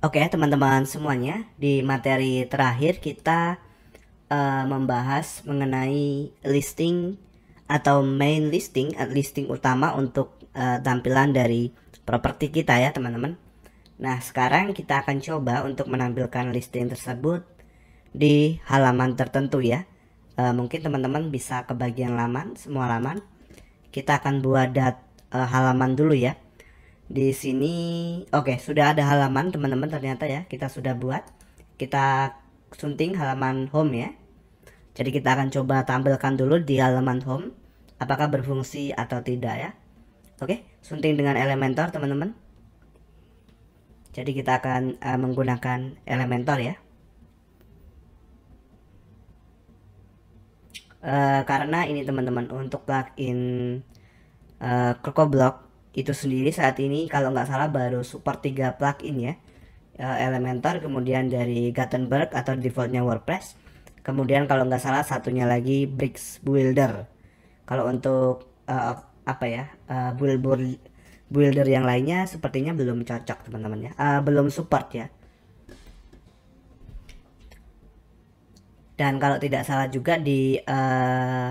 Oke, teman-teman semuanya, di materi terakhir kita uh, membahas mengenai listing atau main listing, eh, listing utama untuk uh, tampilan dari properti kita ya, teman-teman. Nah, sekarang kita akan coba untuk menampilkan listing tersebut di halaman tertentu ya. Uh, mungkin teman-teman bisa ke bagian laman, semua laman. Kita akan buat dat, uh, halaman dulu ya di sini oke okay, sudah ada halaman teman-teman ternyata ya kita sudah buat kita sunting halaman home ya jadi kita akan coba tampilkan dulu di halaman home apakah berfungsi atau tidak ya oke okay, sunting dengan elementor teman-teman jadi kita akan uh, menggunakan elementor ya uh, karena ini teman-teman untuk plugin uh, eh, Crocoblock itu sendiri saat ini kalau nggak salah baru support 3 plugin ya e, Elementor kemudian dari Gutenberg atau defaultnya WordPress kemudian kalau nggak salah satunya lagi Bricks Builder kalau untuk uh, apa ya uh, e, build builder yang lainnya sepertinya belum cocok teman-teman ya uh, belum support ya dan kalau tidak salah juga di uh,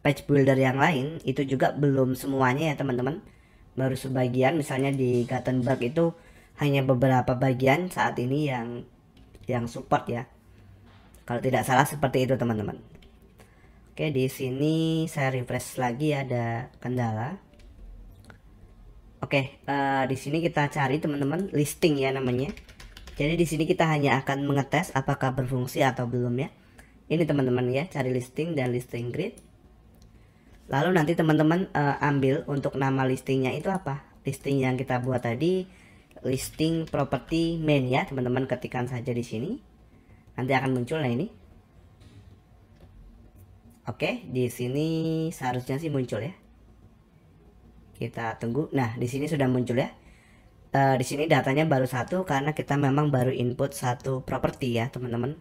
page builder yang lain itu juga belum semuanya ya teman-teman baru sebagian misalnya di Gatenberg itu hanya beberapa bagian saat ini yang yang support ya kalau tidak salah seperti itu teman-teman oke di sini saya refresh lagi ada kendala oke uh, di sini kita cari teman-teman listing ya namanya jadi di sini kita hanya akan mengetes apakah berfungsi atau belum ya ini teman-teman ya cari listing dan listing grid Lalu nanti teman-teman uh, ambil untuk nama listingnya itu apa? Listing yang kita buat tadi listing property main ya, teman-teman ketikkan saja di sini. Nanti akan muncul nah ini. Oke, di sini seharusnya sih muncul ya. Kita tunggu. Nah, di sini sudah muncul ya. Uh, di sini datanya baru satu karena kita memang baru input satu properti ya, teman-teman.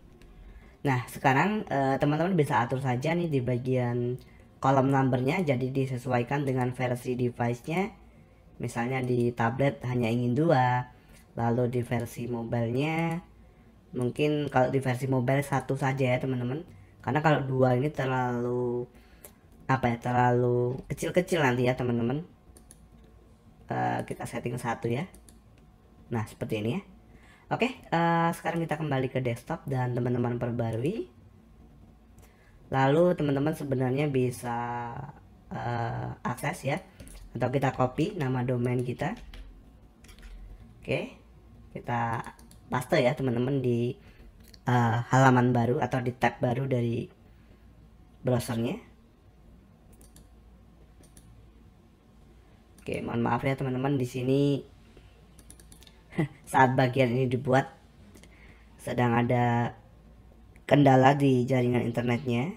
Nah, sekarang eh, teman -teman bisa atur saja nih di bagian kolom numbernya jadi disesuaikan dengan versi device-nya misalnya di tablet hanya ingin dua lalu di versi mobilenya mungkin kalau di versi mobile satu saja ya teman-teman karena kalau dua ini terlalu apa ya terlalu kecil-kecil nanti ya teman-teman uh, kita setting satu ya nah seperti ini ya oke uh, sekarang kita kembali ke desktop dan teman-teman perbarui lalu teman-teman sebenarnya bisa uh, akses ya atau kita copy nama domain kita oke kita paste ya teman-teman di uh, halaman baru atau di tab baru dari browsernya oke mohon maaf ya teman-teman di sini saat bagian ini dibuat sedang ada kendala di jaringan internetnya.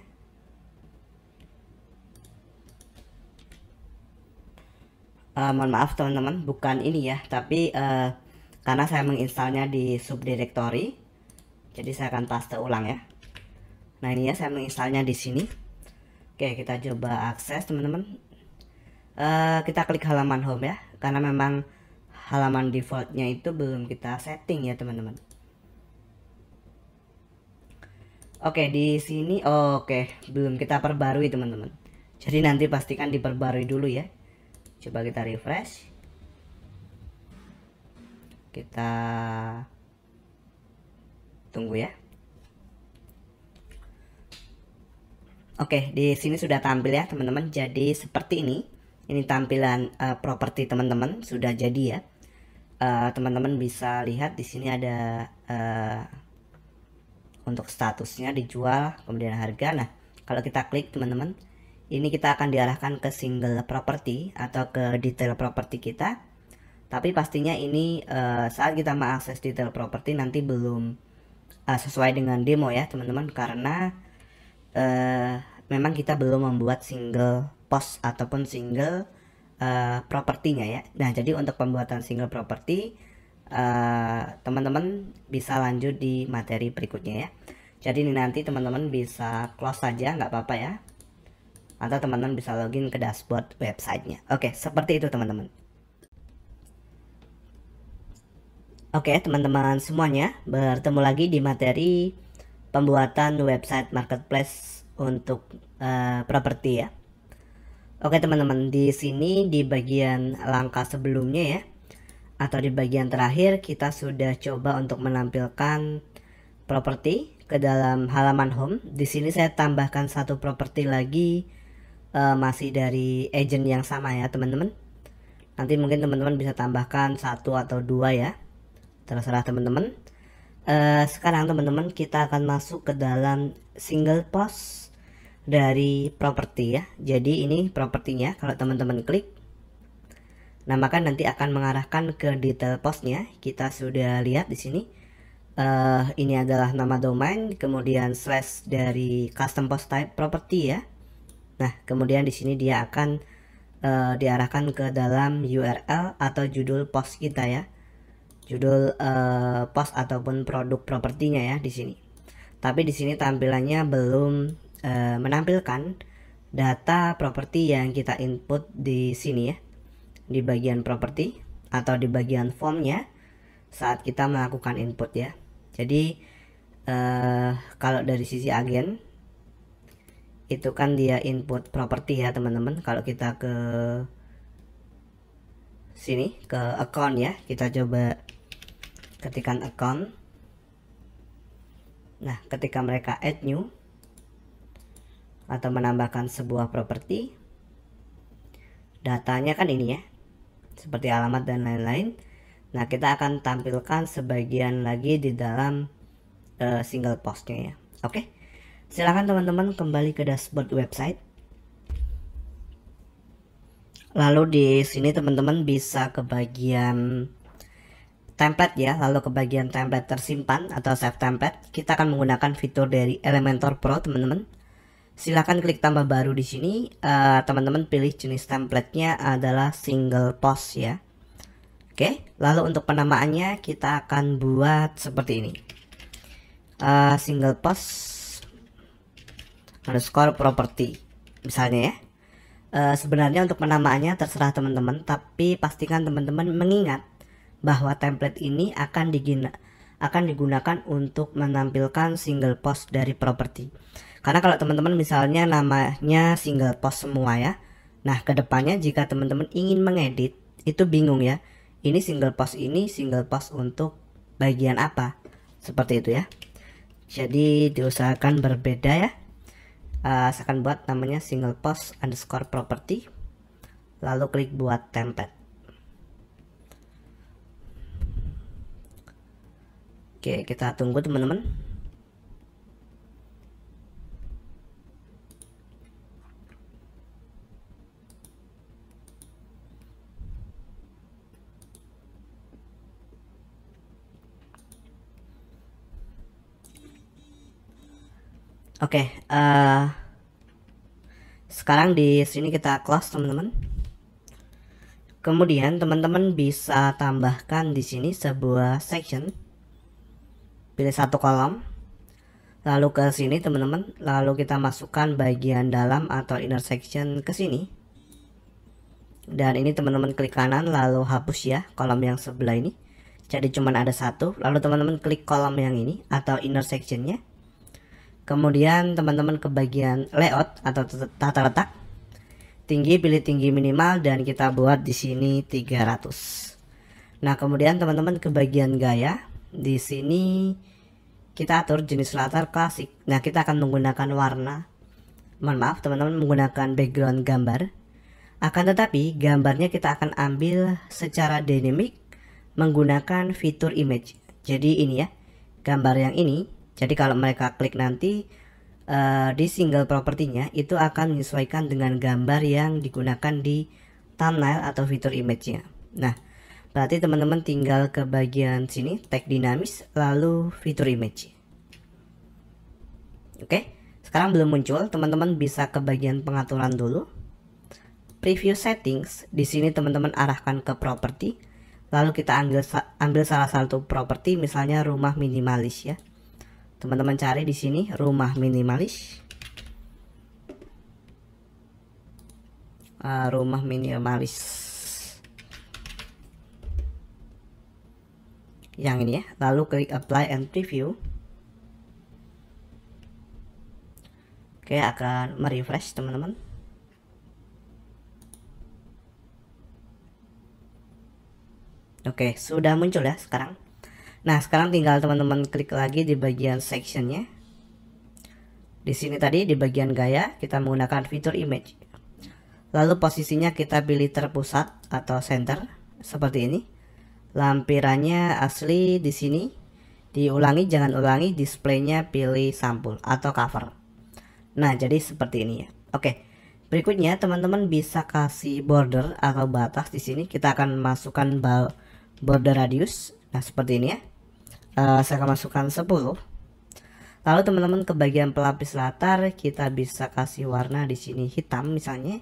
Uh, mohon maaf teman-teman, bukan ini ya, tapi uh, karena saya menginstalnya di subdirectory, jadi saya akan paste ulang ya. Nah ini ya, saya menginstalnya di sini. Oke, kita coba akses teman-teman. Uh, kita klik halaman home ya, karena memang halaman defaultnya itu belum kita setting ya teman-teman. Oke, di sini oke, belum kita perbarui teman-teman. Jadi nanti pastikan diperbarui dulu ya. Coba kita refresh. Kita tunggu ya. Oke, di sini sudah tampil ya, teman-teman. Jadi seperti ini. Ini tampilan uh, properti teman-teman sudah jadi ya. Eh, teman-teman uh, bisa lihat di sini ada uh, untuk statusnya dijual kemudian harga nah kalau kita klik teman-teman ini kita akan diarahkan ke single property atau ke detail property kita tapi pastinya ini uh, saat kita mengakses detail property nanti belum uh, sesuai dengan demo ya teman-teman karena uh, memang kita belum membuat single post ataupun single uh, propertinya ya nah jadi untuk pembuatan single property Eh, teman-teman uh, bisa lanjut di materi berikutnya ya jadi ini nanti teman-teman bisa close saja nggak apa-apa ya atau teman-teman bisa login ke dashboard websitenya oke seperti itu teman-teman oke teman-teman semuanya bertemu lagi di materi pembuatan website marketplace untuk uh, properti ya oke teman-teman di sini di bagian langkah sebelumnya ya atau di bagian terakhir kita sudah coba untuk menampilkan properti ke dalam halaman home. Di sini saya tambahkan satu properti lagi uh, masih dari agent yang sama ya teman-teman. Nanti mungkin teman-teman bisa tambahkan satu atau dua ya, terserah teman-teman. Uh, sekarang teman-teman kita akan masuk ke dalam single post dari properti ya. Jadi ini propertinya kalau teman-teman klik Nah, maka nanti akan mengarahkan ke detail postnya. Kita sudah lihat di sini. Uh, ini adalah nama domain, kemudian slash dari custom post type property ya. Nah, kemudian di sini dia akan uh, diarahkan ke dalam URL atau judul post kita ya. Judul uh, post ataupun produk propertinya ya di sini. Tapi di sini tampilannya belum uh, menampilkan data properti yang kita input di sini ya di bagian property atau di bagian formnya saat kita melakukan input ya jadi eh, kalau dari sisi agen itu kan dia input property ya teman-teman kalau kita ke sini ke account ya kita coba ketikan account nah ketika mereka add new atau menambahkan sebuah properti datanya kan ini ya seperti alamat dan lain-lain. Nah, kita akan tampilkan sebagian lagi di dalam uh, single postnya ya. Oke, okay? silahkan teman-teman kembali ke dashboard website. Lalu di sini teman-teman bisa ke bagian template ya, lalu ke bagian template tersimpan atau save template. Kita akan menggunakan fitur dari Elementor Pro teman-teman silahkan klik tambah baru di sini. Eh, teman-teman uh, pilih jenis templatenya adalah single post ya. Oke, lalu untuk penamaannya kita akan buat seperti ini. Uh, single post underscore property misalnya ya. Uh, sebenarnya untuk penamaannya terserah teman-teman, tapi pastikan teman-teman mengingat bahwa template ini akan digina akan digunakan untuk menampilkan single post dari property karena kalau teman-teman misalnya namanya single post semua ya. Nah, kedepannya jika teman-teman ingin mengedit, itu bingung ya. Ini single post ini single post untuk bagian apa? Seperti itu ya. Jadi diusahakan berbeda ya. Uh, eh, saya akan buat namanya single post underscore property. Lalu klik buat template. Oke, kita tunggu teman-teman. Oke, okay, uh, eh, sekarang di sini kita close teman-teman. Kemudian teman-teman bisa tambahkan di sini sebuah section. Pilih satu kolom. Lalu ke sini teman-teman, lalu kita masukkan bagian dalam atau inner section ke sini. Dan ini teman-teman klik kanan lalu hapus ya kolom yang sebelah ini. Jadi cuma ada satu. Lalu teman-teman klik kolom yang ini atau inner sectionnya kemudian teman-teman ke bagian layout atau tata letak tinggi pilih tinggi minimal dan kita buat di sini 300 nah kemudian teman-teman ke bagian gaya di sini kita atur jenis latar klasik nah kita akan menggunakan warna mohon maaf teman-teman menggunakan background gambar akan tetapi gambarnya kita akan ambil secara dinamik menggunakan fitur image jadi ini ya gambar yang ini jadi kalau mereka klik nanti uh, di single propertinya itu akan menyesuaikan dengan gambar yang digunakan di thumbnail atau fitur image-nya. Nah, berarti teman-teman tinggal ke bagian sini tag dinamis lalu fitur image. Oke, sekarang belum muncul, teman-teman bisa ke bagian pengaturan dulu. Preview settings, di sini teman-teman arahkan ke property. Lalu kita ambil ambil salah satu property misalnya rumah minimalis ya teman-teman cari di sini rumah minimalis uh, rumah minimalis yang ini ya lalu klik apply and preview oke akan merefresh teman-teman oke sudah muncul ya sekarang Nah, sekarang tinggal teman-teman klik lagi di bagian sectionnya. Di sini tadi di bagian gaya kita menggunakan fitur image. Lalu posisinya kita pilih terpusat atau center seperti ini. Lampirannya asli di sini. Diulangi jangan ulangi displaynya pilih sampul atau cover. Nah, jadi seperti ini ya. Oke. Berikutnya teman-teman bisa kasih border atau batas di sini. Kita akan masukkan border radius. Nah, seperti ini ya uh, eh, saya akan masukkan 10 lalu teman-teman ke bagian pelapis latar kita bisa kasih warna di sini hitam misalnya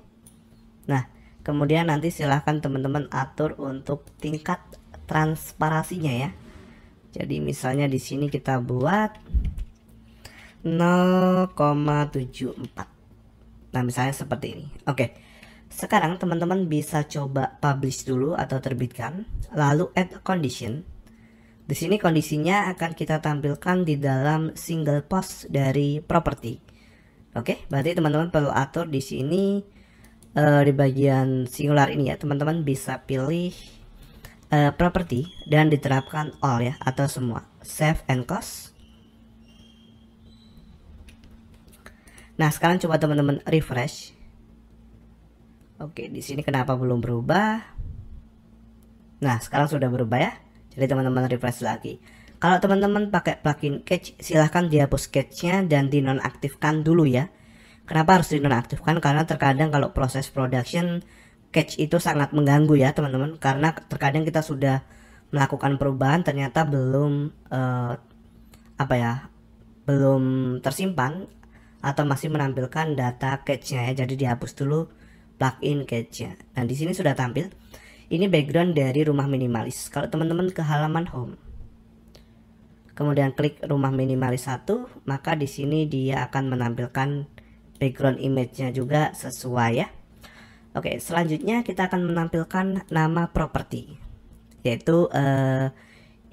nah kemudian nanti silahkan teman-teman atur untuk tingkat transparasinya ya jadi misalnya di sini kita buat 0,74 nah misalnya seperti ini oke sekarang teman-teman bisa coba publish dulu atau terbitkan lalu add condition di sini kondisinya akan kita tampilkan di dalam single post dari property. Oke, berarti teman-teman perlu atur di sini uh, di bagian singular ini ya. Teman-teman bisa pilih uh, eh, property dan diterapkan all ya atau semua. Save and close. Nah, sekarang coba teman-teman refresh. Oke, di sini kenapa belum berubah? Nah, sekarang sudah berubah ya jadi teman-teman refresh lagi kalau teman-teman pakai plugin Catch silahkan dihapus Catchnya dan dinonaktifkan dulu ya kenapa harus dinonaktifkan karena terkadang kalau proses production Catch itu sangat mengganggu ya teman-teman karena terkadang kita sudah melakukan perubahan ternyata belum uh, apa ya belum tersimpan atau masih menampilkan data catchnya ya. Jadi dihapus dulu plugin catchnya. nya Nah, di sini sudah tampil. Ini background dari rumah minimalis. Kalau teman-teman ke halaman home, kemudian klik rumah minimalis 1, maka di sini dia akan menampilkan background image-nya juga sesuai ya. Oke, selanjutnya kita akan menampilkan nama properti, yaitu eh,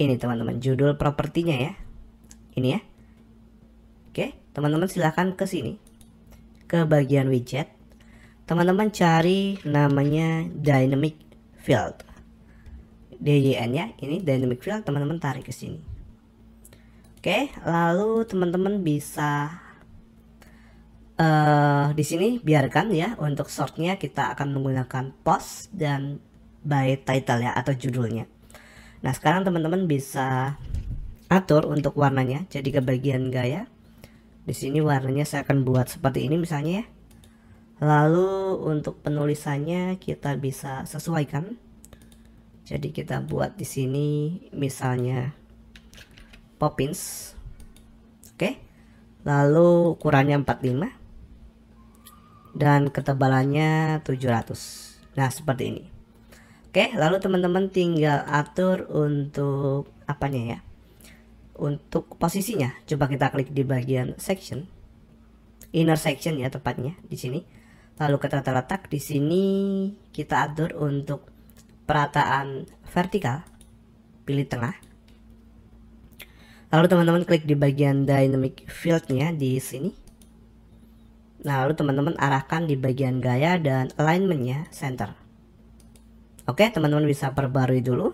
ini teman-teman judul propertinya ya. Ini ya. Oke, teman-teman silahkan ke sini ke bagian widget. Teman-teman cari namanya dynamic field DJN ya ini dynamic field teman-teman tarik ke sini oke lalu teman-teman bisa uh, di sini biarkan ya untuk shortnya kita akan menggunakan post dan by title ya atau judulnya nah sekarang teman-teman bisa atur untuk warnanya jadi ke bagian gaya di sini warnanya saya akan buat seperti ini misalnya ya Lalu untuk penulisannya kita bisa sesuaikan. Jadi kita buat di sini misalnya Poppins. Oke. Lalu ukurannya 45 dan ketebalannya 700. Nah, seperti ini. Oke, lalu teman-teman tinggal atur untuk apanya ya? Untuk posisinya. Coba kita klik di bagian section. Inner section ya tepatnya di sini Lalu kita letak di sini kita atur untuk perataan vertikal. Pilih tengah. Lalu teman-teman klik di bagian dynamic field-nya di sini. Nah, lalu teman-teman arahkan di bagian gaya dan alignment-nya center. Oke, teman-teman bisa perbarui dulu.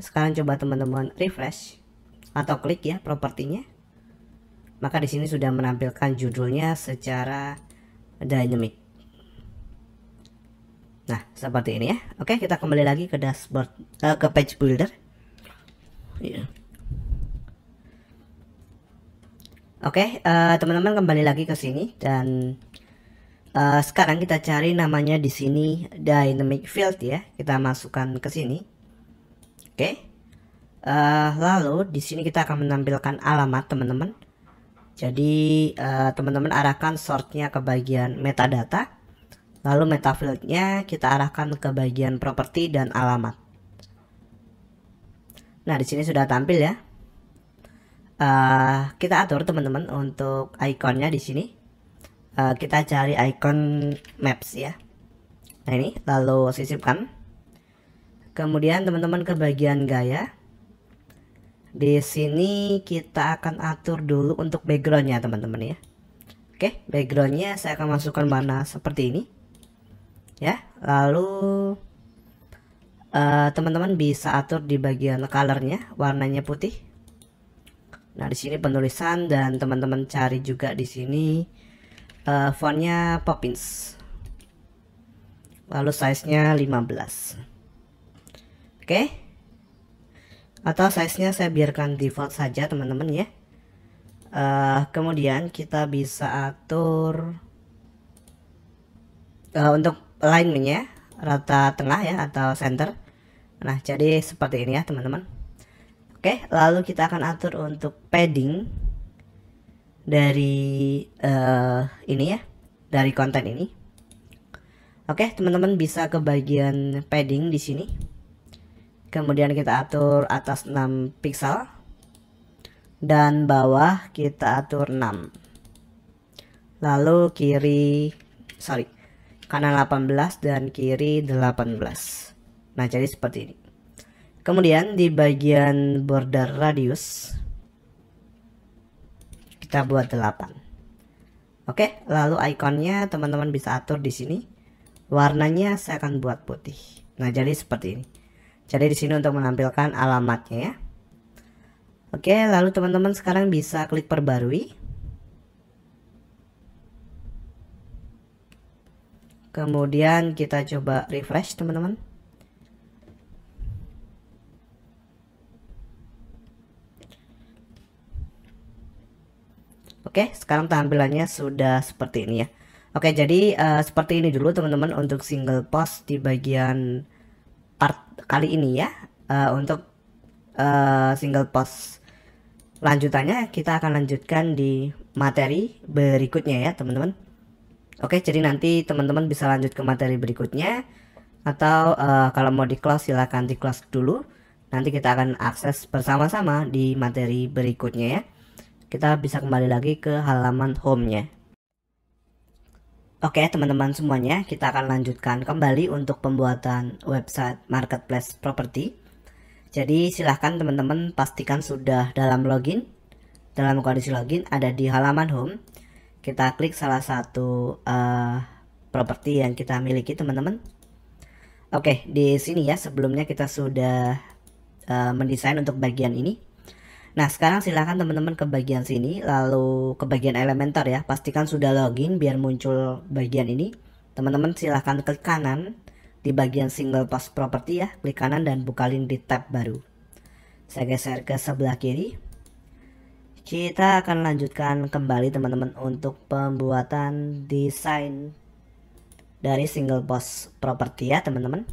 Sekarang coba teman-teman refresh atau klik ya propertinya maka di sini sudah menampilkan judulnya secara dynamic. Nah, seperti ini ya. Oke, kita kembali lagi ke dashboard uh, ke page builder. Yeah. Oke, uh, teman-teman kembali lagi ke sini dan uh, sekarang kita cari namanya di sini dynamic field ya. Kita masukkan ke sini. Oke. Uh, lalu di sini kita akan menampilkan alamat, teman-teman. Jadi eh, teman-teman uh, arahkan sortnya ke bagian metadata. Lalu meta fieldnya kita arahkan ke bagian properti dan alamat. Nah di sini sudah tampil ya. Uh, kita atur teman-teman untuk ikonnya di sini. Uh, kita cari icon maps ya. Nah ini lalu sisipkan. Kemudian teman-teman ke bagian gaya di sini kita akan atur dulu untuk backgroundnya teman-teman ya. Oke, backgroundnya saya akan masukkan warna seperti ini. Ya, lalu eh, teman-teman uh, bisa atur di bagian colornya, warnanya putih. Nah, di sini penulisan dan teman-teman cari juga di sini uh, fontnya Poppins. Lalu size-nya 15. Oke. Okay atau size-nya saya biarkan default saja teman-teman ya uh, kemudian kita bisa atur uh, untuk alignment-nya rata tengah ya atau center nah jadi seperti ini ya teman-teman oke lalu kita akan atur untuk padding dari uh, ini ya dari konten ini oke teman-teman bisa ke bagian padding di sini kemudian kita atur atas 6 pixel dan bawah kita atur 6 lalu kiri sorry kanan 18 dan kiri 18 nah jadi seperti ini kemudian di bagian border radius kita buat 8 oke lalu ikonnya teman-teman bisa atur di sini warnanya saya akan buat putih nah jadi seperti ini jadi di sini untuk menampilkan alamatnya ya. Oke, lalu teman-teman sekarang bisa klik perbarui. Kemudian kita coba refresh teman-teman. Oke, sekarang tampilannya sudah seperti ini ya. Oke, jadi uh, seperti ini dulu teman-teman untuk single post di bagian kali ini ya uh, untuk uh, single post lanjutannya kita akan lanjutkan di materi berikutnya ya teman-teman oke jadi nanti teman-teman bisa lanjut ke materi berikutnya atau uh, kalau mau di close silahkan di close dulu nanti kita akan akses bersama-sama di materi berikutnya ya kita bisa kembali lagi ke halaman home nya Oke teman-teman semuanya, kita akan lanjutkan kembali untuk pembuatan website marketplace property. Jadi silahkan teman-teman pastikan sudah dalam login. Dalam kondisi login ada di halaman home. Kita klik salah satu uh, properti yang kita miliki teman-teman. Oke, di sini ya sebelumnya kita sudah uh, mendesain untuk bagian ini. Nah sekarang silahkan teman-teman ke bagian sini lalu ke bagian Elementor ya. Pastikan sudah login biar muncul bagian ini. Teman-teman silahkan klik kanan di bagian single post property ya. Klik kanan dan buka link di tab baru. Saya geser ke sebelah kiri. Kita akan lanjutkan kembali teman-teman untuk pembuatan desain dari single post property ya teman-teman.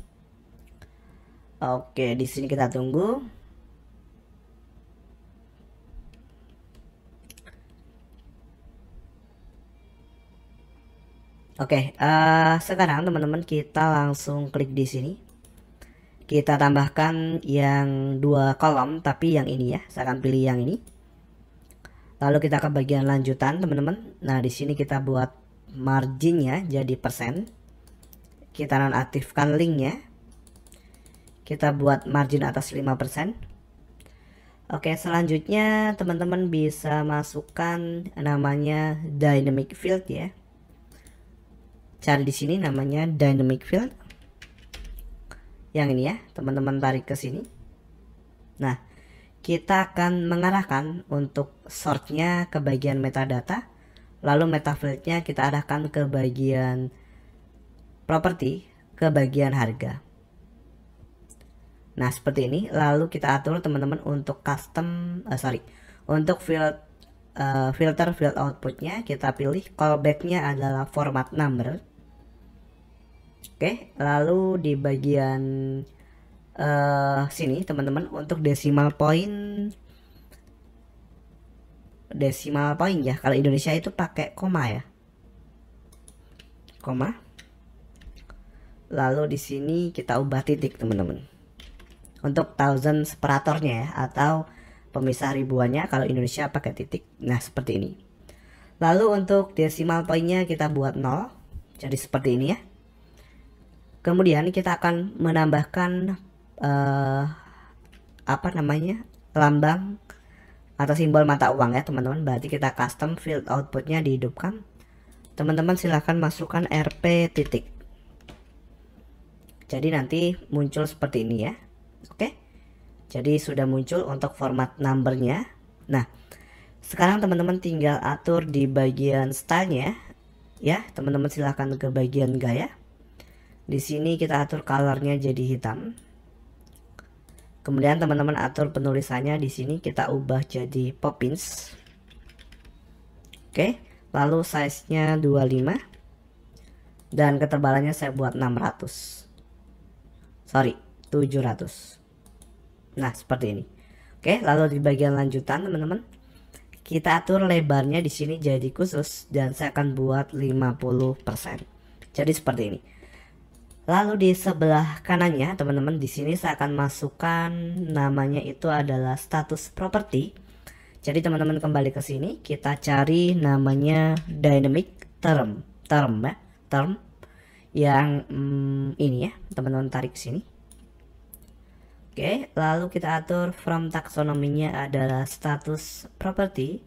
Oke, di sini kita tunggu Oke, okay, uh, eh, sekarang teman-teman kita langsung klik di sini. Kita tambahkan yang dua kolom, tapi yang ini ya. Saya akan pilih yang ini. Lalu kita ke bagian lanjutan, teman-teman. Nah, di sini kita buat marginnya jadi persen. Kita nonaktifkan linknya. Kita buat margin atas 5%. Oke, selanjutnya teman-teman bisa masukkan namanya dynamic field ya cari di sini namanya dynamic field yang ini ya teman-teman tarik ke sini nah kita akan mengarahkan untuk sortnya ke bagian metadata lalu meta fieldnya kita arahkan ke bagian property ke bagian harga nah seperti ini lalu kita atur teman-teman untuk custom uh, sorry untuk field uh, filter field outputnya kita pilih callbacknya adalah format number oke okay, lalu di bagian uh, sini teman-teman untuk decimal point decimal point ya kalau Indonesia itu pakai koma ya koma lalu di sini kita ubah titik teman-teman untuk thousand separatornya ya atau pemisah ribuannya kalau Indonesia pakai titik. Nah, seperti ini. Lalu untuk desimal poinnya kita buat nol Jadi seperti ini ya. Kemudian kita akan menambahkan uh, apa namanya? lambang atau simbol mata uang ya, teman-teman. Berarti kita custom field outputnya dihidupkan. Teman-teman silahkan masukkan RP titik. Jadi nanti muncul seperti ini ya. Oke. Okay? Jadi sudah muncul untuk format numbernya. Nah, sekarang teman-teman tinggal atur di bagian stylenya. Ya, teman-teman silahkan ke bagian gaya. Di sini kita atur colornya jadi hitam. Kemudian teman-teman atur penulisannya di sini kita ubah jadi Poppins. Oke, lalu size-nya 25 dan ketebalannya saya buat 600. Sorry, 700. Nah, seperti ini. Oke, lalu di bagian lanjutan teman-teman, kita atur lebarnya di sini jadi khusus dan saya akan buat 50%. Jadi seperti ini. Lalu di sebelah kanannya teman-teman di sini saya akan masukkan namanya itu adalah status property. Jadi teman-teman kembali ke sini kita cari namanya dynamic term, term ya, term yang hmm, ini ya teman-teman tarik ke sini Oke, lalu kita atur from taksonominya adalah status property.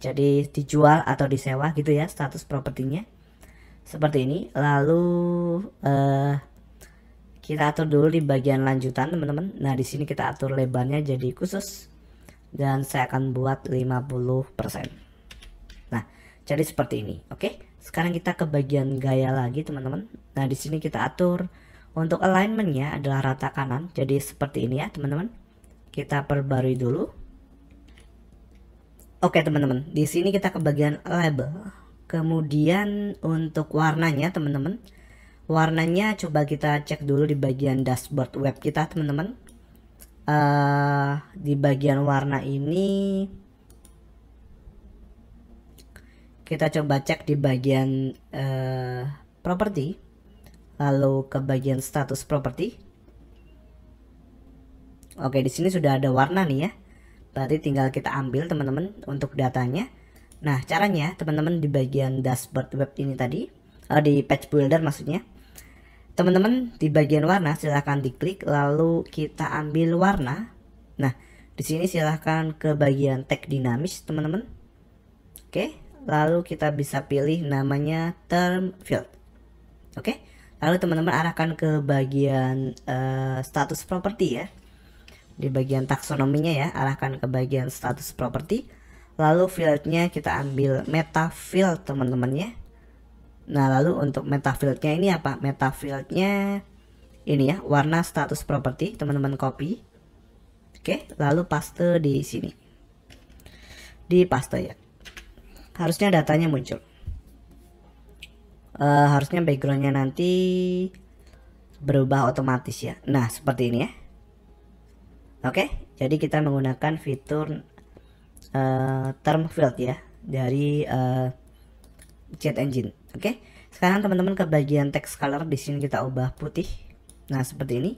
Jadi dijual atau disewa gitu ya status propertinya. Seperti ini. Lalu uh, kita atur dulu di bagian lanjutan teman-teman. Nah, di sini kita atur lebarnya jadi khusus dan saya akan buat 50%. Nah, jadi seperti ini. Oke. Sekarang kita ke bagian gaya lagi teman-teman. Nah, di sini kita atur untuk alignmentnya adalah rata kanan, jadi seperti ini ya teman-teman. Kita perbarui dulu. Oke teman-teman, di sini kita ke bagian label. Kemudian untuk warnanya teman-teman, warnanya coba kita cek dulu di bagian dashboard web kita teman-teman. Uh, di bagian warna ini kita coba cek di bagian uh, eh, property lalu ke bagian status property Oke di sini sudah ada warna nih ya berarti tinggal kita ambil teman-teman untuk datanya nah caranya teman-teman di bagian dashboard web ini tadi uh, di page builder maksudnya teman-teman di bagian warna silahkan diklik lalu kita ambil warna nah di sini silahkan ke bagian tag dinamis teman-teman. Oke, lalu kita bisa pilih namanya term field. Oke, lalu teman-teman arahkan ke bagian uh, status properti ya di bagian taksonominya ya arahkan ke bagian status properti lalu fieldnya kita ambil meta field teman-temannya nah lalu untuk meta fieldnya ini apa meta fieldnya ini ya warna status properti teman-teman copy oke lalu paste di sini di paste ya harusnya datanya muncul uh, harusnya backgroundnya nanti berubah otomatis ya nah seperti ini ya oke jadi kita menggunakan fitur uh, term field ya dari uh, chat engine oke okay? sekarang teman-teman ke bagian text color di sini kita ubah putih nah seperti ini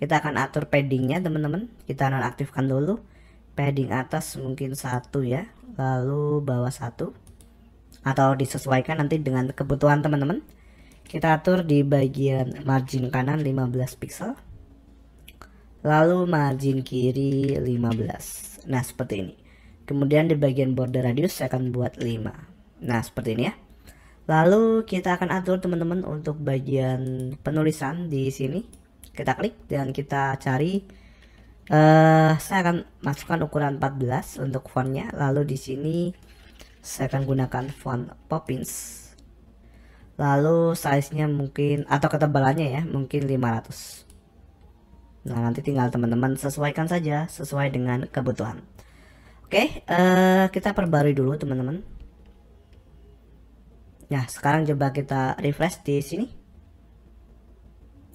kita akan atur paddingnya teman-teman kita nonaktifkan dulu padding atas mungkin satu ya lalu bawah satu atau disesuaikan nanti dengan kebutuhan teman-teman kita atur di bagian margin kanan 15 pixel lalu margin kiri 15 nah seperti ini kemudian di bagian border radius saya akan buat 5 nah seperti ini ya lalu kita akan atur teman-teman untuk bagian penulisan di sini kita klik dan kita cari uh, saya akan masukkan ukuran 14 untuk fontnya lalu di sini saya akan gunakan font Poppins lalu size-nya mungkin atau ketebalannya ya mungkin 500 nah nanti tinggal teman-teman sesuaikan saja sesuai dengan kebutuhan oke uh, kita perbarui dulu teman-teman nah sekarang coba kita refresh di sini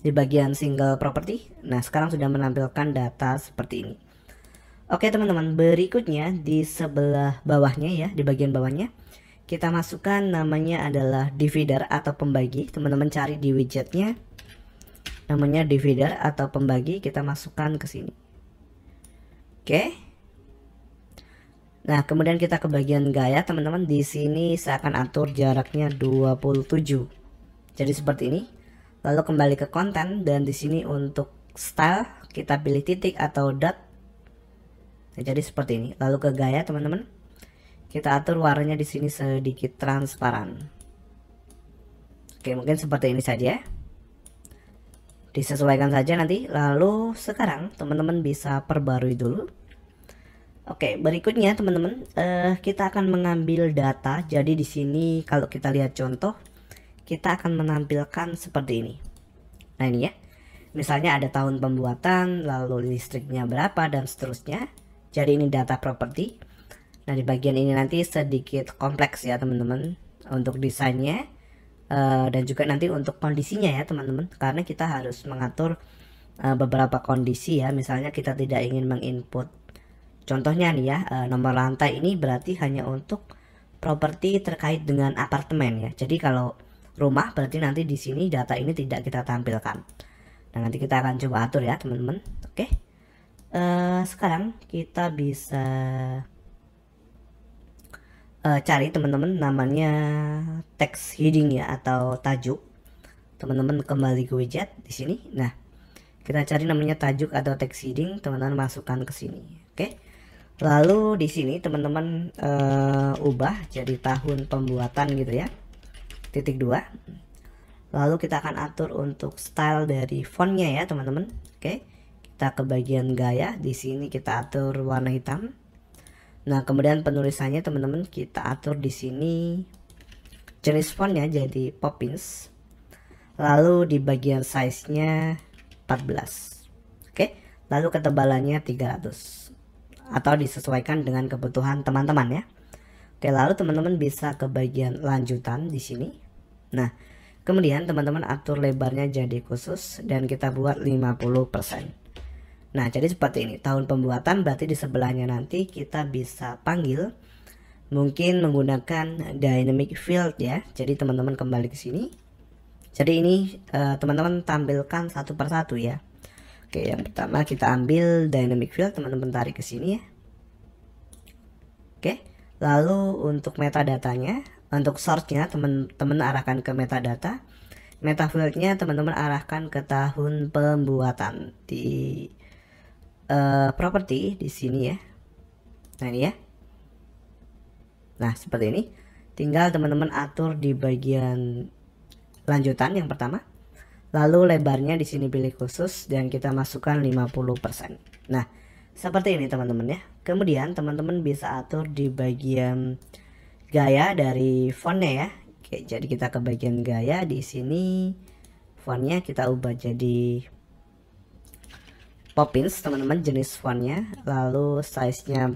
di bagian single property nah sekarang sudah menampilkan data seperti ini Oke teman-teman, berikutnya di sebelah bawahnya ya, di bagian bawahnya kita masukkan namanya adalah divider atau pembagi. Teman-teman cari di widgetnya namanya divider atau pembagi, kita masukkan ke sini. Oke. Nah, kemudian kita ke bagian gaya, teman-teman. Di sini saya akan atur jaraknya 27. Jadi seperti ini. Lalu kembali ke konten dan di sini untuk style kita pilih titik atau dot nah, jadi seperti ini lalu ke gaya teman-teman kita atur warnanya di sini sedikit transparan oke mungkin seperti ini saja disesuaikan saja nanti lalu sekarang teman-teman bisa perbarui dulu Oke, berikutnya teman-teman, eh, kita akan mengambil data. Jadi di sini kalau kita lihat contoh, kita akan menampilkan seperti ini. Nah ini ya, misalnya ada tahun pembuatan, lalu listriknya berapa dan seterusnya jadi ini data properti. nah di bagian ini nanti sedikit kompleks ya teman-teman untuk desainnya uh, dan juga nanti untuk kondisinya ya teman-teman karena kita harus mengatur uh, beberapa kondisi ya misalnya kita tidak ingin menginput contohnya nih ya uh, nomor lantai ini berarti hanya untuk properti terkait dengan apartemen ya jadi kalau rumah berarti nanti di sini data ini tidak kita tampilkan nah nanti kita akan coba atur ya teman-teman oke okay? Eh, sekarang kita bisa uh, cari teman-teman namanya text heading ya atau tajuk teman-teman kembali ke widget di sini nah kita cari namanya tajuk atau text heading teman-teman masukkan ke sini oke okay? lalu di sini teman-teman uh, ubah jadi tahun pembuatan gitu ya titik dua lalu kita akan atur untuk style dari fontnya ya teman-teman oke okay? kita ke bagian gaya di sini kita atur warna hitam nah kemudian penulisannya teman-teman kita atur di sini jenis fontnya jadi Poppins lalu di bagian size nya 14 oke lalu ketebalannya 300 atau disesuaikan dengan kebutuhan teman-teman ya oke lalu teman-teman bisa ke bagian lanjutan di sini nah kemudian teman-teman atur lebarnya jadi khusus dan kita buat 50% Nah, jadi seperti ini. Tahun pembuatan berarti di sebelahnya nanti kita bisa panggil mungkin menggunakan dynamic field ya. Jadi teman-teman kembali ke sini. Jadi ini eh, teman-teman uh, tampilkan satu persatu ya. Oke, yang pertama kita ambil dynamic field, teman-teman tarik ke sini ya. Oke. Lalu untuk metadatanya, untuk source-nya teman-teman arahkan ke metadata. Meta field-nya teman-teman arahkan ke tahun pembuatan di uh, eh, property di sini ya. Nah ini ya. Nah seperti ini. Tinggal teman-teman atur di bagian lanjutan yang pertama. Lalu lebarnya di sini pilih khusus dan kita masukkan 50%. Nah seperti ini teman-teman ya. Kemudian teman-teman bisa atur di bagian gaya dari fontnya ya. Oke, jadi kita ke bagian gaya di sini fontnya kita ubah jadi Poppins teman-teman jenis fontnya lalu size-nya 14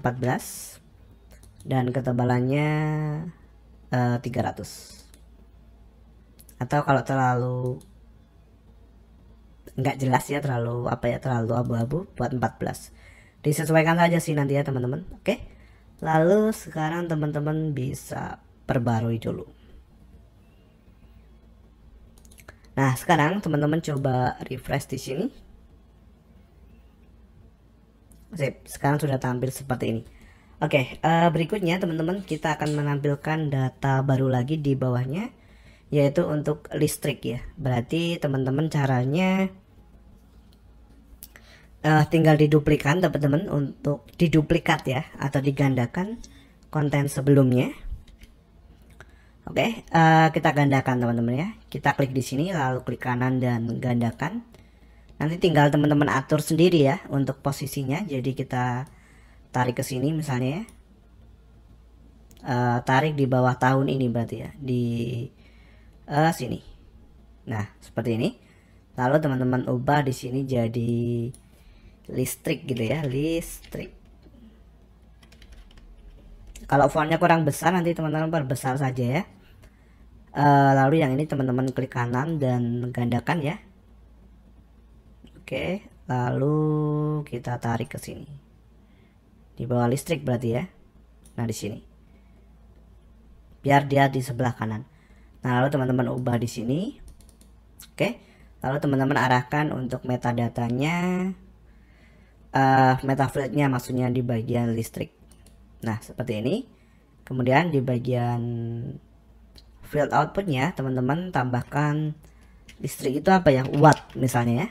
dan ketebalannya uh, eh, 300 atau kalau terlalu nggak jelas ya terlalu apa ya terlalu abu-abu buat 14 disesuaikan saja sih nanti ya teman-teman oke lalu sekarang teman-teman bisa perbarui dulu nah sekarang teman-teman coba refresh di sini Sip, sekarang sudah tampil seperti ini. Oke, okay, uh, eh, berikutnya teman-teman kita akan menampilkan data baru lagi di bawahnya yaitu untuk listrik ya. Berarti teman-teman caranya uh, tinggal diduplikan teman-teman untuk diduplikat ya atau digandakan konten sebelumnya. Oke, okay, uh, eh, kita gandakan teman-teman ya. Kita klik di sini lalu klik kanan dan gandakan nanti tinggal teman-teman atur sendiri ya untuk posisinya jadi kita tarik ke sini misalnya uh, tarik di bawah tahun ini berarti ya di uh, sini nah seperti ini lalu teman-teman ubah di sini jadi listrik gitu ya listrik kalau fontnya kurang besar nanti teman-teman perbesar saja ya uh, lalu yang ini teman-teman klik kanan dan gandakan ya Oke, lalu kita tarik ke sini. Di bawah listrik berarti ya. Nah, di sini. Biar dia di sebelah kanan. Nah, lalu teman-teman ubah di sini. Oke. Lalu teman-teman arahkan untuk metadatanya uh, eh, metafilenya maksudnya di bagian listrik. Nah, seperti ini. Kemudian di bagian field outputnya teman-teman tambahkan listrik itu apa ya watt misalnya ya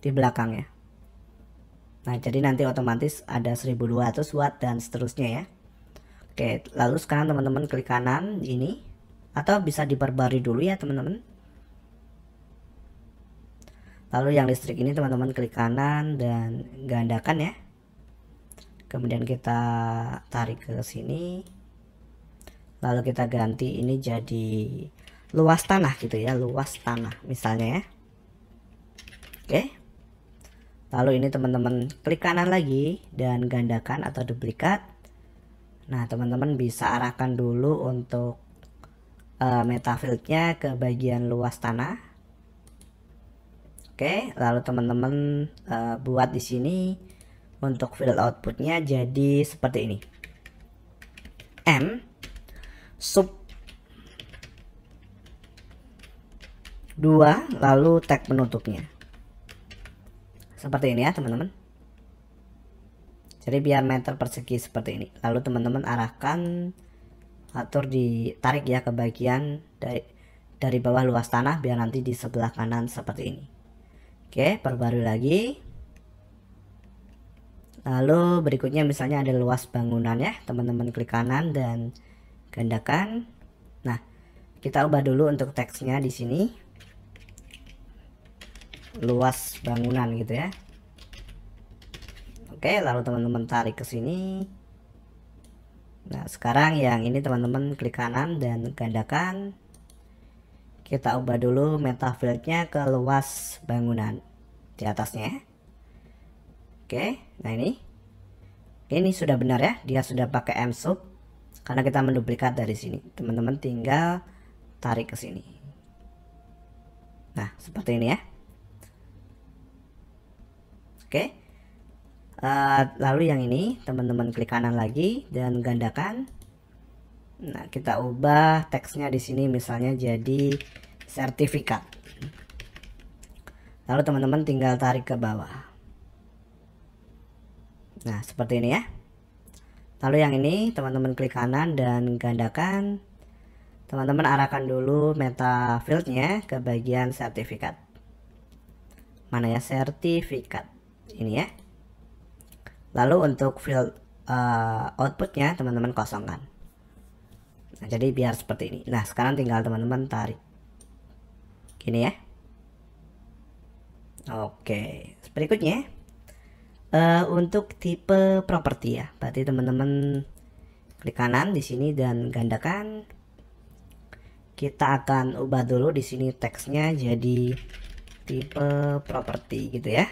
di belakangnya. Nah, jadi nanti otomatis ada 1200 watt dan seterusnya ya. Oke, lalu sekarang teman-teman klik kanan ini atau bisa diperbarui dulu ya teman-teman. Lalu yang listrik ini teman-teman klik kanan dan gandakan ya. Kemudian kita tarik ke sini. Lalu kita ganti ini jadi luas tanah gitu ya, luas tanah misalnya ya. Oke, lalu ini teman-teman klik kanan lagi dan gandakan atau duplikat nah teman-teman bisa arahkan dulu untuk uh, eh, metafieldnya ke bagian luas tanah Oke, lalu teman-teman uh, buat di sini untuk field outputnya jadi seperti ini. M sub 2 lalu tag penutupnya seperti ini ya teman-teman jadi biar meter persegi seperti ini lalu teman-teman arahkan atur ditarik ya ke bagian dari dari bawah luas tanah biar nanti di sebelah kanan seperti ini oke perbarui lagi lalu berikutnya misalnya ada luas bangunan ya teman-teman klik kanan dan gandakan nah kita ubah dulu untuk teksnya di sini luas bangunan gitu ya oke lalu teman-teman tarik ke sini nah sekarang yang ini teman-teman klik kanan dan gandakan kita ubah dulu meta fieldnya ke luas bangunan di atasnya oke nah ini ini sudah benar ya dia sudah pakai M sub karena kita menduplikat dari sini teman-teman tinggal tarik ke sini nah seperti ini ya Oke. Uh, lalu yang ini teman-teman klik kanan lagi dan gandakan. Nah, kita ubah teksnya di sini misalnya jadi sertifikat. Lalu teman-teman tinggal tarik ke bawah. Nah, seperti ini ya. Lalu yang ini teman-teman klik kanan dan gandakan. Teman-teman arahkan dulu meta fieldnya ke bagian sertifikat. Mana ya sertifikat ini ya. Lalu untuk field uh, outputnya teman-teman kosongkan. Nah, jadi biar seperti ini. Nah, sekarang tinggal teman-teman tarik. Gini ya. Oke, berikutnya uh, untuk tipe properti ya. Berarti teman-teman klik kanan di sini dan gandakan. Kita akan ubah dulu di sini teksnya jadi tipe properti gitu ya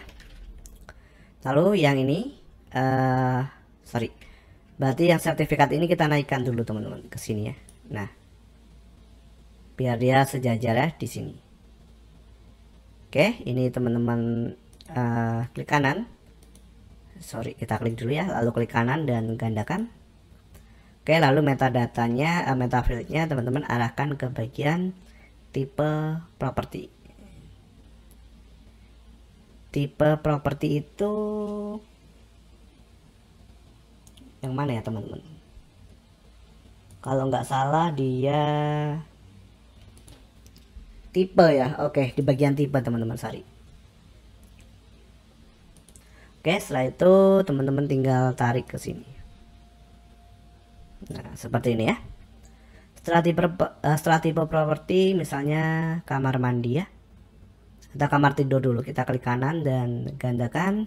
lalu yang ini uh, sorry berarti yang sertifikat ini kita naikkan dulu teman-teman ke sini ya nah biar dia sejajar ya di sini oke ini teman-teman uh, klik kanan sorry kita klik dulu ya lalu klik kanan dan gandakan oke lalu metadatanya uh, eh, metafieldnya teman-teman arahkan ke bagian tipe properti tipe properti itu yang mana ya teman-teman kalau nggak salah dia tipe ya oke di bagian tipe teman-teman Sari. oke setelah itu teman-teman tinggal tarik ke sini nah seperti ini ya setelah tipe eh, setelah tipe properti misalnya kamar mandi ya kita kamar tidur dulu kita klik kanan dan gandakan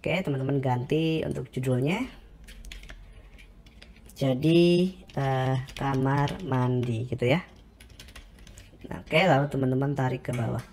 oke teman-teman ganti untuk judulnya jadi uh, kamar mandi gitu ya nah, oke lalu teman-teman tarik ke bawah